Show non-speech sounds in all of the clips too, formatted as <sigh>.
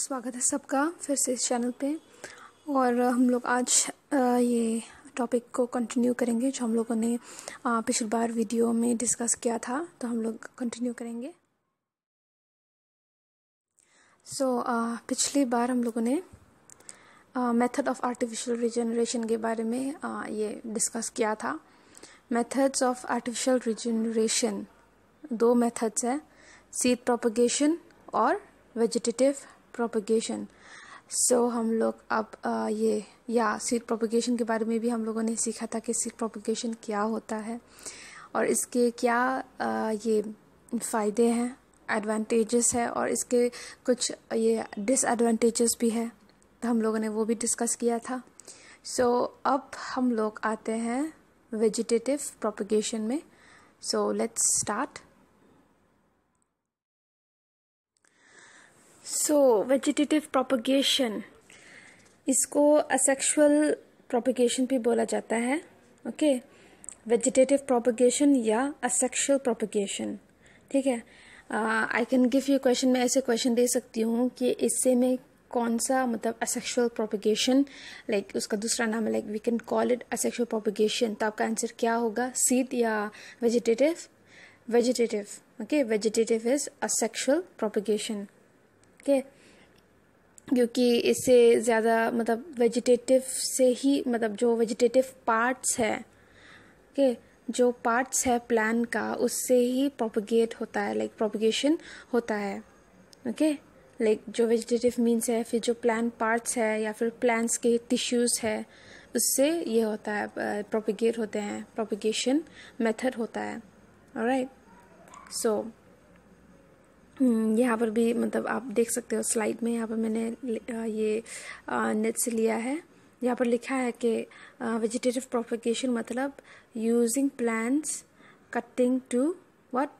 स्वागत है सबका फिर से इस चैनल पे और हम लोग आज ये टॉपिक को कंटिन्यू करेंगे जो हम लोगों ने पिछली बार वीडियो में डिस्कस किया था तो हम लोग कंटिन्यू करेंगे सो so, पिछली बार हम लोगों ने मेथड ऑफ आर्टिफिशियल रिजनरेशन के बारे में आ, ये डिस्कस किया था मेथड्स ऑफ आर्टिफिशियल रिजनरेशन दो मेथड्स हैं सीड प्रोपगेशन और वेजिटेटिव प्रोपगेशन सो so, हम लोग अब आ, ये या सीड प्रोपगेशन के बारे में भी हम लोगों ने सीखा था कि सीड प्रोपगेशन क्या होता है और इसके क्या आ, ये फ़ायदे हैं एडवांटेजेस है और इसके कुछ ये डिसएडवांटेजेस भी है तो हम लोगों ने वो भी डिस्कस किया था सो so, अब हम लोग आते हैं वेजिटेटिव प्रोपगेशन में so let's start so vegetative propagation इसको असेक्शुअल प्रोपगेशन भी बोला जाता है ओके वेजिटेटिव प्रोपगेशन या असेक्शुअल प्रोपगेशन ठीक है I can give you question मैं ऐसे क्वेश्चन दे सकती हूँ कि इससे मैं कौन सा मतलब असेक्शुअल प्रोपगेशन लाइक उसका दूसरा नाम है like we can call it asexual propagation तो आपका आंसर क्या होगा सीड या vegetative vegetative okay vegetative is asexual propagation के क्योंकि इससे ज़्यादा मतलब वेजिटेटिव से ही मतलब जो वेजिटेटिव पार्ट्स है के जो पार्ट्स है प्लान का उससे ही प्रोपगेट होता है लाइक प्रोपगेशन होता है ओके लाइक जो वेजिटेटिव मीन्स है फिर जो प्लान पार्ट्स है या फिर प्लान्स के टिश्यूज़ है उससे ये होता है प्रोपगेट होते हैं प्रोपगेशन मेथड होता है राइट सो हम्म, यहाँ पर भी मतलब आप देख सकते हो स्लाइड में यहाँ पर मैंने ये नेट से लिया है यहाँ पर लिखा है कि वेजिटेटिव प्रोपोगेशन मतलब using plants cutting to what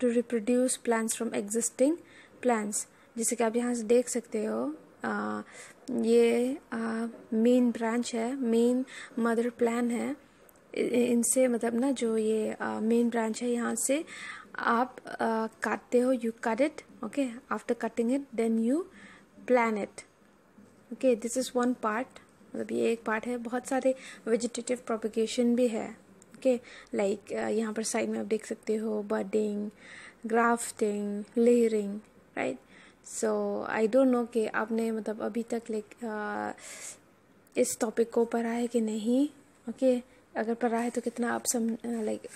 to reproduce plants from existing plants जैसे कि आप यहाँ से देख सकते हो आ, ये मेन ब्रांच है मेन मदर प्लान है इनसे मतलब ना जो ये मेन ब्रांच है यहाँ से आप काटते हो you cut it okay after cutting it then you plant it okay this is one part मतलब ये एक पार्ट है बहुत सारे वेजिटेटिव प्रोपिगेशन भी है ओके लाइक यहाँ पर साइड में आप देख सकते हो budding grafting layering right so I don't know कि आपने मतलब अभी तक लाइक इस टॉपिक को पढ़ा है कि नहीं ओके okay? अगर पढ़ा है तो कितना आप सम लाइक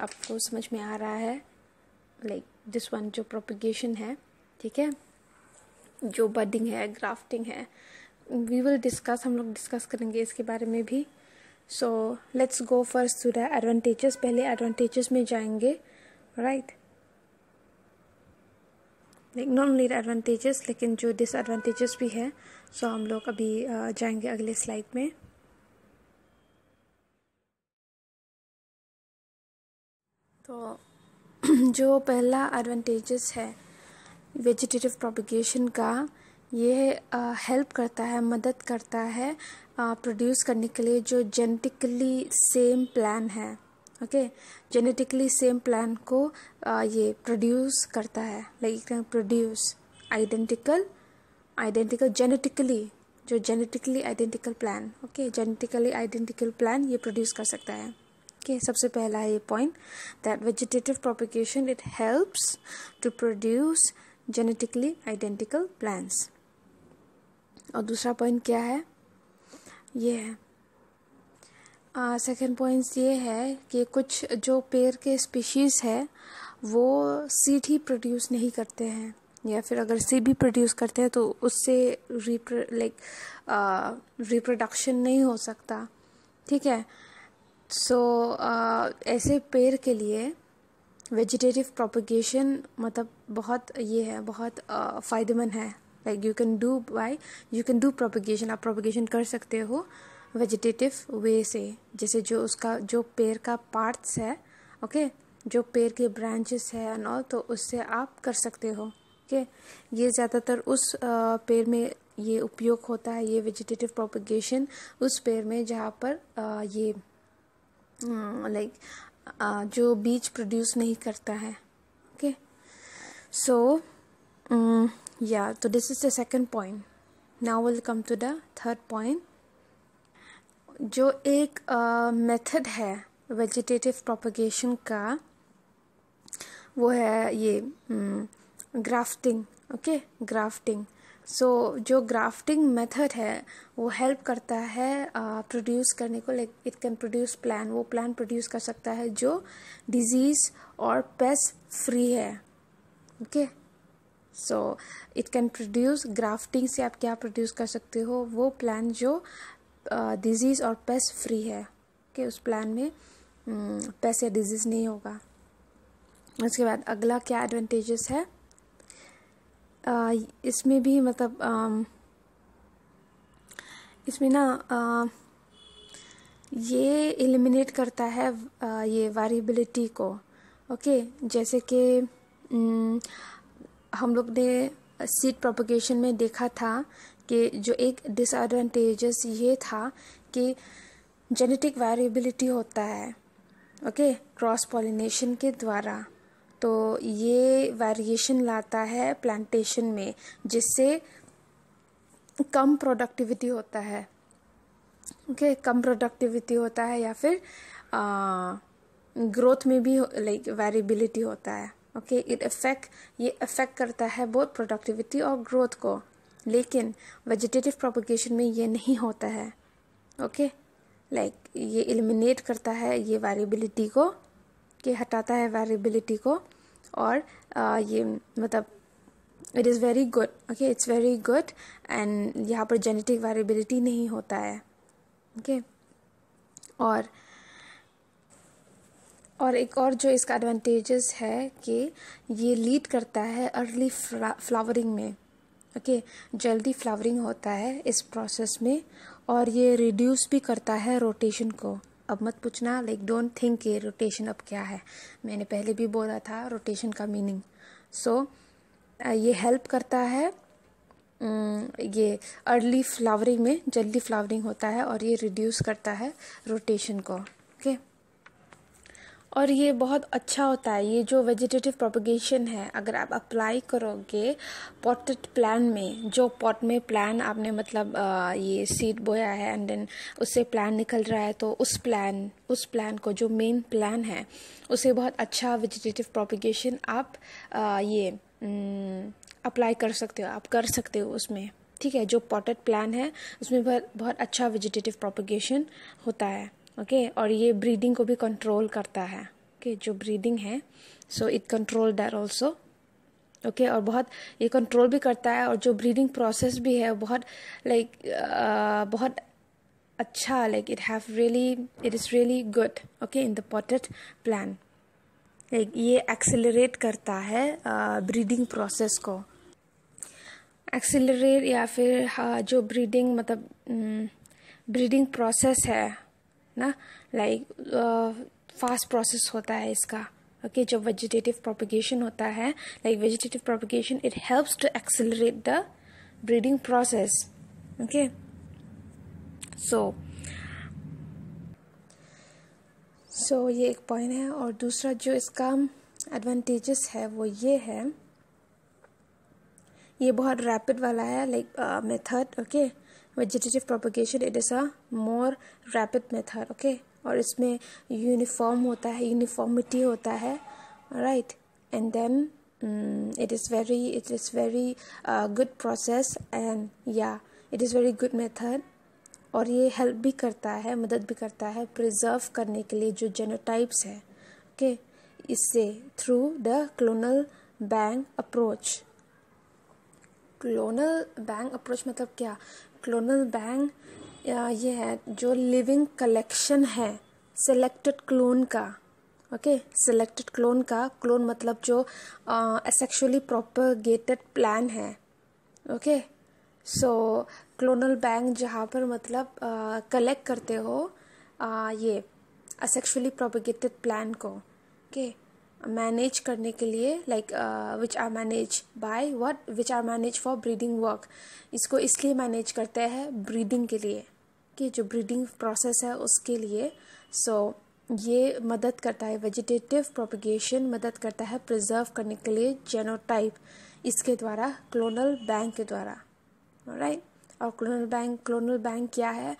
आपको समझ में आ रहा है लाइक दिस वन जो प्रोपिगेशन है ठीक है जो बडिंग है ग्राफ्टिंग है वी विल डिस्कस हम लोग डिस्कस करेंगे इसके बारे में भी so let's go first to the advantages पहले एडवांटेजेस में जाएंगे right like not only advantages लेकिन जो डिसएडवांटेजेस भी है सो so हम लोग अभी जाएंगे अगले स्लाइड में तो <clears throat> जो पहला एडवांटेजेस है वेजिटेटिव प्रोपिगेशन का ये हेल्प करता है मदद करता है प्रोड्यूस करने के लिए जो जेनेटिकली सेम प्लान है ओके जेनेटिकली सेम प्लान को आ, ये प्रोड्यूस करता है like produce identical identical genetically जो genetically identical plant okay genetically identical plant ये प्रोड्यूस कर सकता है ठीक है सबसे पहला है ये point that vegetative propagation it helps to produce genetically identical plants और दूसरा पॉइंट क्या है ये है सेकेंड uh, पॉइंट्स ये है कि कुछ जो पेड़ के स्पीशीज़ है वो सीड ही प्रोड्यूस नहीं करते हैं या फिर अगर सीड भी प्रोड्यूस करते हैं तो उससे रिप्र लाइक रिप्रोडक्शन नहीं हो सकता ठीक है सो so, uh, ऐसे पेड़ के लिए वेजिटेटिव प्रोपगेशन मतलब बहुत ये है बहुत uh, फ़ायदेमंद है like you can do by you can do propagation आप प्रोपगेशन कर सकते हो वेजिटेटिव वे से जैसे जो उसका जो पेड़ का पार्ट्स है ओके okay? जो पेड़ के ब्रांचेस है एंड ऑल तो उससे आप कर सकते हो ओके okay? ये ज़्यादातर उस uh, पेड़ में ये उपयोग होता है ये वेजिटेटिव प्रोपगेशन उस पेड़ में जहाँ पर ये लाइक hmm, जो बीज प्रोड्यूस नहीं करता है ओके सो या तो this is the second point now will come to the third point जो एक मेथड uh, है वेजिटेटिव प्रोपगेशन का वो है ये grafting okay grafting so so, जो ग्राफ्टिंग मेथड है वो हेल्प करता है प्रोड्यूस uh, करने को like it can produce plant वो प्लान प्रोड्यूस कर सकता है जो डिजीज और पेस फ्री है okay so it can produce grafting से आप क्या प्रोड्यूस कर सकते हो वो प्लान जो डिजीज़ uh, और पेस फ्री है ओके okay? उस प्लान में पेस mm, या डिजीज़ नहीं होगा उसके बाद अगला क्या एडवांटेजेस है इसमें भी मतलब इसमें ना ये एलिमिनेट करता है ये वेरिएबिलिटी को ओके जैसे कि हम लोग ने सीट प्रोपोगेशन में देखा था कि जो एक डिसएडवांटेजेस ये था कि जेनेटिक वेरिएबिलिटी होता है ओके क्रॉस पॉलिनेशन के द्वारा तो ये वेरिएशन लाता है प्लांटेशन में जिससे कम प्रोडक्टिविटी होता है ओके okay, कम प्रोडक्टिविटी होता है या फिर ग्रोथ में भी लाइक वेरिएबिलिटी होता है ओके इट इफेक्ट ये अफेक्ट करता है बहुत प्रोडक्टिविटी और ग्रोथ को लेकिन वेजिटेटिव प्रोपोगेशन में ये नहीं होता है ओके okay? लाइक like, ये एलिमिनेट करता है ये वेरिएबिलिटी को करके हटाता है वेरिएबिलिटी को और आ, ये मतलब it is very good okay it's very good and यहाँ पर जेनेटिक वेरिएबिलिटी नहीं होता है ओके okay? और और एक और जो इसका एडवांटेजेस है कि ये लीड करता है अर्ली फ्लावरिंग में ओके okay? जल्दी फ्लावरिंग होता है इस प्रोसेस में और ये रिड्यूस भी करता है रोटेशन को अब मत पूछना लाइक डोंट थिंक ये रोटेशन अब क्या है मैंने पहले भी बोला था रोटेशन का मीनिंग सो so, ये हेल्प करता है ये अर्ली फ्लावरिंग में जल्दी फ्लावरिंग होता है और ये रिड्यूस करता है रोटेशन को और ये बहुत अच्छा होता है ये जो वेजिटेटिव प्रोपोगेशन है अगर आप अप्लाई करोगे पॉटेड प्लान में जो पॉट में प्लान आपने मतलब ये सीड बोया है एंड देन उससे प्लान निकल रहा है तो उस प्लान उस प्लान को जो मेन प्लान है उसे बहुत अच्छा वेजिटेटिव प्रोपोगेशन आप ये अप्लाई कर सकते हो आप कर सकते हो उसमें ठीक है जो पॉटेड प्लान है उसमें बहुत बहुत अच्छा वेजिटेटिव प्रोपोगेशन होता है ओके okay? और ये ब्रीदिंग को भी कंट्रोल करता है ओके okay? जो ब्रीदिंग है सो it control that also okay और बहुत ये कंट्रोल भी करता है और जो ब्रीदिंग प्रोसेस भी है बहुत लाइक like, uh, बहुत अच्छा like it have really it is really good okay in the potted plant like ये एक्सेलरेट करता है ब्रीडिंग uh, प्रोसेस को एक्सेलरेट या फिर हाँ जो ब्रीडिंग मतलब ब्रीडिंग mm, प्रोसेस है ना लाइक फास्ट प्रोसेस होता है इसका ओके okay, जब वेजिटेटिव प्रोपिगेशन होता है like vegetative propagation it helps to accelerate the breeding process okay so so ये एक पॉइंट है और दूसरा जो इसका एडवांटेजेस है वो ये है ये बहुत रैपिड वाला है like method okay vegetative propagation it is a more rapid method okay और इसमें यूनिफॉर्म होता है यूनिफॉर्मिटी होता है right and then it is very it is very good process and या it is very good method और ये help भी करता है मदद भी करता है प्रिजर्व करने के लिए जो जेनोटाइप्स है ओके okay? इससे through the clonal bank approach clonal bank approach मतलब क्या क्लोनल बैंक ये है जो लिविंग कलेक्शन है सिलेक्टेड क्लोन का ओके सिलेक्टेड क्लोन का क्लोन मतलब जो प्रॉपर गेटेड प्लान है ओके सो क्लोनल बैंक जहाँ पर मतलब कलेक्ट uh, करते हो uh, ये असेक्शुअली प्रोपगेटेड प्लान को ओके okay? मैनेज करने के लिए like which are manage by what which are manage for breeding work इसको इसलिए मैनेज करते हैं ब्रीदिंग के लिए कि जो ब्रीदिंग प्रोसेस है उसके लिए सो so, ये मदद करता है वेजिटेटिव प्रोपिगेशन मदद करता है प्रिजर्व करने के लिए जेनोटाइप इसके द्वारा क्लोनल बैंक के द्वारा राइट और क्लोनल बैंक क्लोनल बैंक क्या है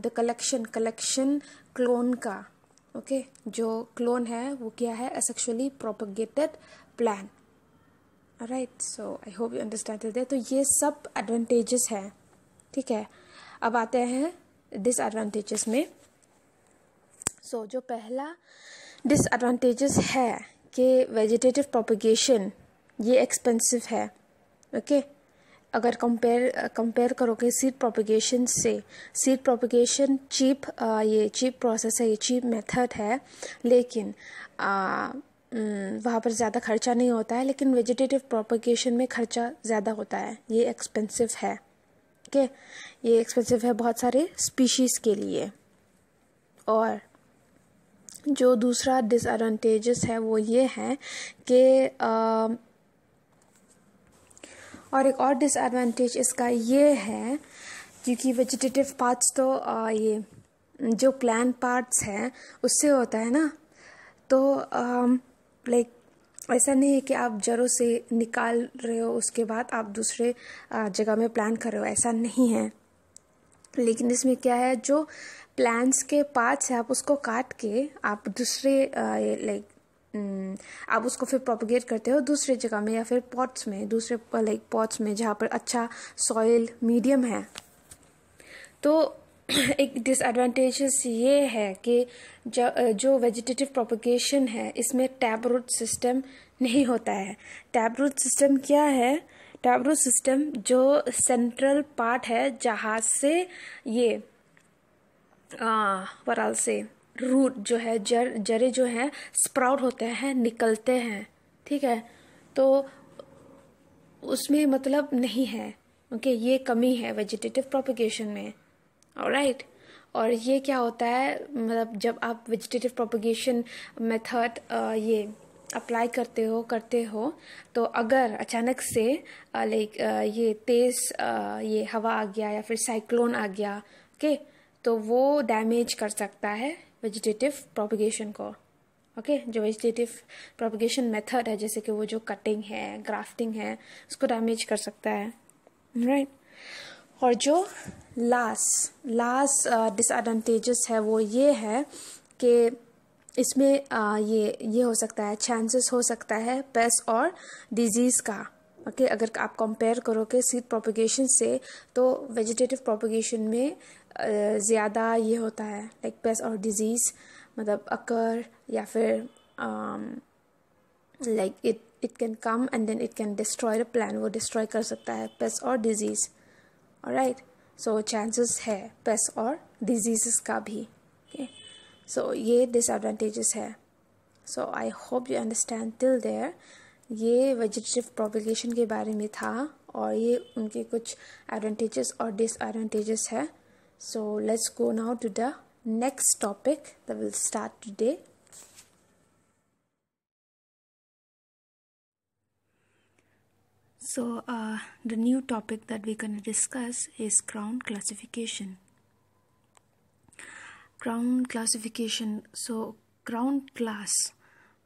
द कलेक्शन कलेक्शन क्लोन का ओके जो क्लोन है वो क्या है a propagated plant right so I hope you understand तो ये सब एडवांटेजेस हैं ठीक है अब आते हैं डिसएडवांटेजेस में सो so, जो पहला डिसएडवांटेजेस है कि वेजिटेटिव प्रोपगेशन ये एक्सपेंसिव है ओके okay? अगर कंपेयर कंपेयर करोगे सीड प्रोपिगेशन से सीड प्रोपिगेशन चीप ये चीप प्रोसेस है ये चीप मेथड है लेकिन आ, वहाँ पर ज़्यादा खर्चा नहीं होता है लेकिन वेजिटेटिव प्रोपिगेशन में खर्चा ज़्यादा होता है ये एक्सपेंसिव है ठीक है ये एक्सपेंसिव है बहुत सारे स्पीशीज़ के लिए और जो दूसरा डिसएडवांटेजेस है वो ये है कि और एक और डिसएडवांटेज इसका ये है क्योंकि वेजिटेटिव पार्ट्स तो आ, ये जो प्लान पार्ट्स हैं उससे होता है ना तो लाइक ऐसा नहीं है कि आप जड़ों से निकाल रहे हो उसके बाद आप दूसरे जगह में प्लान कर रहे हो ऐसा नहीं है लेकिन इसमें क्या है जो प्लान्स के पार्ट्स हैं आप उसको काट के आप दूसरे लाइक हम्म, आप उसको फिर प्रोपोगेट करते हो दूसरे जगह में या फिर पॉट्स में दूसरे लाइक पॉट्स में जहाँ पर अच्छा सॉइल मीडियम है तो <clears throat> एक डिसएडवांटेज ये है कि जो जो वेजिटेटिव प्रोपोगेशन है इसमें टैप रूट सिस्टम नहीं होता है टैप रूट सिस्टम क्या है टैप रूट सिस्टम जो सेंट्रल पार्ट है जहाज से ये वराल से रूट जो है जर जरे जो हैं स्प्राउट होते हैं निकलते हैं ठीक है तो उसमें मतलब नहीं है ओके ये कमी है वेजिटेटिव प्रोपिगेशन में और राइट और ये क्या होता है मतलब जब आप वेजिटेटिव प्रोपिगेशन मेथड ये अप्लाई करते हो करते हो तो अगर अचानक से लाइक ये तेज़ ये हवा आ गया या फिर साइक्लोन आ गया ओके तो वो डैमेज कर सकता है वेजिटेटिव प्रोपिगेशन को ओके okay? जो वेजिटेटिव प्रोपिगेशन मेथड है जैसे कि वो जो कटिंग है ग्राफ्टिंग है उसको डैमेज कर सकता है राइट right? और जो लास्ट लास्ट डिसएडवांटेजेस है वो ये है कि इसमें uh, ये ये हो सकता है चांसेस हो सकता है पेस और डिजीज़ का ओके okay, अगर आप कंपेयर करोगे सीड प्रोपोगेशन से तो वेजिटेटिव प्रोपोगेशन में ज़्यादा ये होता है लाइक पेस्ट और डिजीज़ मतलब अकर या फिर like it it can come and then it can destroy the plant वो डिस्ट्रॉय कर सकता है पेस्ट और डिजीज़ और राइट सो चांसेस है पेस्ट और डिजीज़ का भी ओके सो ये डिसएडवांटेजेस है so I hope you understand till there ये वेजिटेटिव प्रोपिगेशन के बारे में था और ये उनके कुछ एडवांटेजेस और डिसएडवांटेजेस है So let's go now to the next topic that will start today. So uh, the new topic that we're going to discuss is crown classification. Crown classification. So crown class.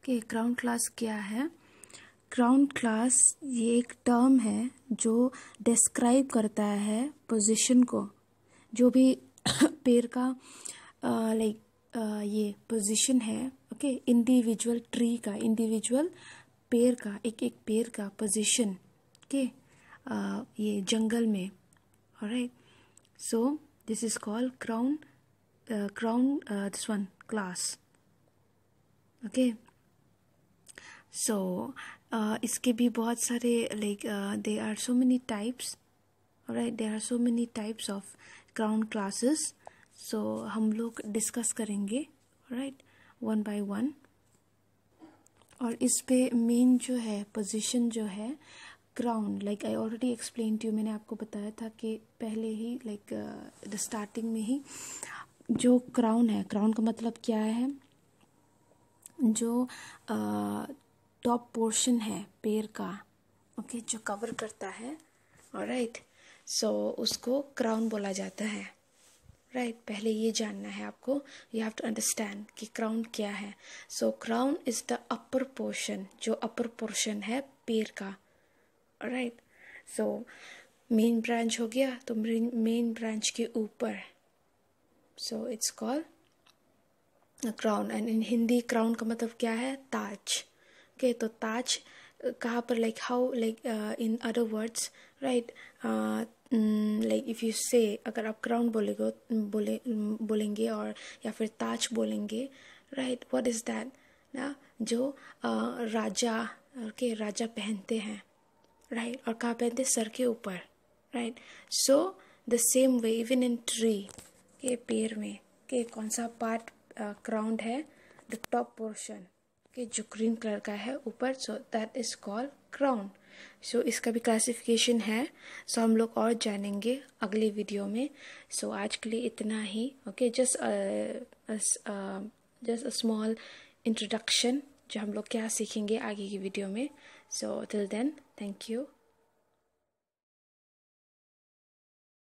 Okay, crown class क्या है crown class ये एक term है जो describe करता है position को जो भी <coughs> पेड़ का लाइक ये पोजीशन है ओके इंडिविजुअल ट्री का इंडिविजुअल पेड़ का एक एक पेड़ का पोजीशन के ये जंगल में right so this is called crown crown this one class okay so इसके भी बहुत सारे like they are so many types right they are so many types of crown classes so हम लोग डिस्कस करेंगे राइट वन बाय वन और इस पे मेन जो है पोजीशन जो है crown like I already explain to मैंने आपको बताया था कि पहले ही लाइक द स्टार्टिंग में ही जो क्राउन है क्राउन का मतलब क्या है जो टॉप uh, पोर्शन है पेड़ का ओके okay, जो कवर करता है राइट right. सो so, उसको क्राउन बोला जाता है राइट right, पहले ये जानना है आपको यू हैव टू अंडरस्टैंड कि क्राउन क्या है so crown is the upper portion जो अपर पोर्शन है पेर का राइट सो मेन ब्रांच हो गया तो मेन ब्रांच के ऊपर so it's call crown and in Hindi crown का मतलब क्या है ताज ओके okay, तो ताज कहाँ पर like how like in other words right like if you say अगर आप क्राउन बोलेगो बोले बोलेंगे और या फिर ताज बोलेंगे राइट व्हाट इज़ दैट ना जो uh, राजा के राजा पहनते हैं राइट right? और कहाँ पहनते सर के ऊपर right so the same way even in tree के पेड़ में के कौन सा पार्ट क्राउंड uh, है द टॉप पोर्शन के जो ग्रीन कलर का है ऊपर so that is called crown सो so, इसका भी क्लासिफिकेशन है सो so, हम लोग और जानेंगे अगले वीडियो में सो so, आज के लिए इतना ही okay just just a small introduction जो हम लोग क्या सीखेंगे आगे की वीडियो में so till then thank you